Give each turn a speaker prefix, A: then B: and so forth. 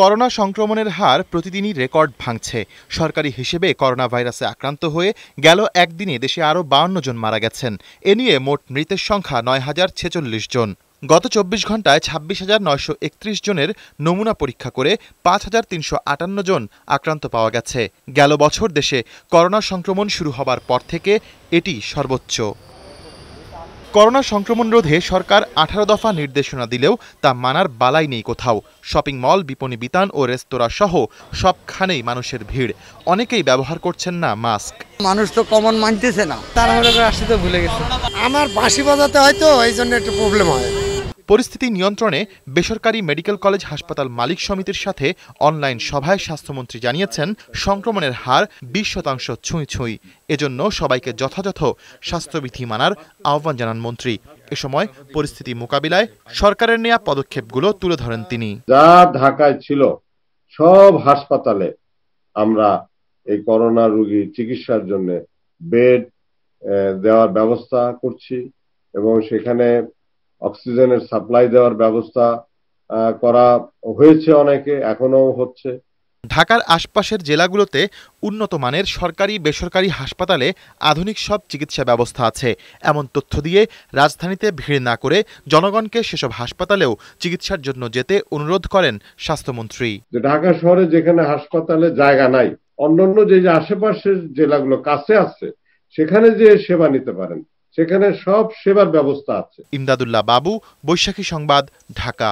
A: corona সংক্রমণের হার প্রতিদিনই record ভাঙছে সরকারি হিসেবে করোনা ভাইরাসে আক্রান্ত হয়ে গেল একদিনে দেশে আরও বাউন্ন জন মারা গেছেন এ নিয়ে মোট মৃতের সংখ্যা নয় হাজার ছেচল্লিশ জন গত চব্বিশ ঘন্টায় ছাব্বিশ হাজার নয়শো একত্রিশ জনের নমুনা পরীক্ষা করে পাঁচ হাজার তিনশো আটান্ন জন আক্রান্ত পাওয়া গেছে গেল বছর দেশে করোনা সংক্রমণ শুরু হবার পর থেকে এটি সর্বোচ্চ করোনা সংক্রমণ রোধে সরকার আঠারো দফা নির্দেশনা দিলেও তা মানার বালাই নেই কোথাও শপিং মল বিপণী বিতান ও রেস্তোরাঁ সহ সবখানেই মানুষের ভিড় অনেকেই ব্যবহার করছেন না মাস্ক মানুষ তো কমন মানতেছে না তারা ভুলে গেছে আমার বাসি বাজাতে হয়তো এই জন্য একটু প্রবলেম হয় পরিস্থিতি নিয়ন্ত্রণে বেসরকারি মেডিকেল কলেজ হাসপাতাল মালিক সমিতির সাথে অনলাইন সভায় স্বাস্থ্যমন্ত্রী জানিয়েছেন সংক্রমণের হার বিশ শতাংশ ছুঁই ছুঁই এজন্য সবাইকে যথাযথ স্বাস্থ্যবিধি মানার আহ্বান জানান মন্ত্রী এ সময় পরিস্থিতি মোকাবিলায় সরকারের নেয়া পদক্ষেপগুলো তুলে ধরেন তিনি
B: যা ঢাকায় ছিল সব হাসপাতালে আমরা এই করোনা রোগী চিকিৎসার জন্য বেড দেওয়ার ব্যবস্থা করছি এবং সেখানে অক্সিজেনের সাপ্লাই দেওয়ার ব্যবস্থা
A: করা হয়েছে অনেকে এখনো হচ্ছে ঢাকার আশপাশের জেলাগুলোতে উন্নত মানের সরকারি বেসরকারি হাসপাতালে আধুনিক সব চিকিৎসা ব্যবস্থা আছে এমন তথ্য দিয়ে রাজধানীতে ভিড় না করে জনগণকে সেসব হাসপাতালেও চিকিৎসার জন্য যেতে অনুরোধ করেন স্বাস্থ্যমন্ত্রী ঢাকা
B: শহরে যেখানে হাসপাতালে জায়গা নাই অন্যান্য যে আশেপাশের জেলাগুলো কাছে আছে সেখানে যে সেবা নিতে পারেন সেখানে
A: সব সেবার ব্যবস্থা আছে ইমদাদুল্লাহ বাবু বৈশাখী সংবাদ ঢাকা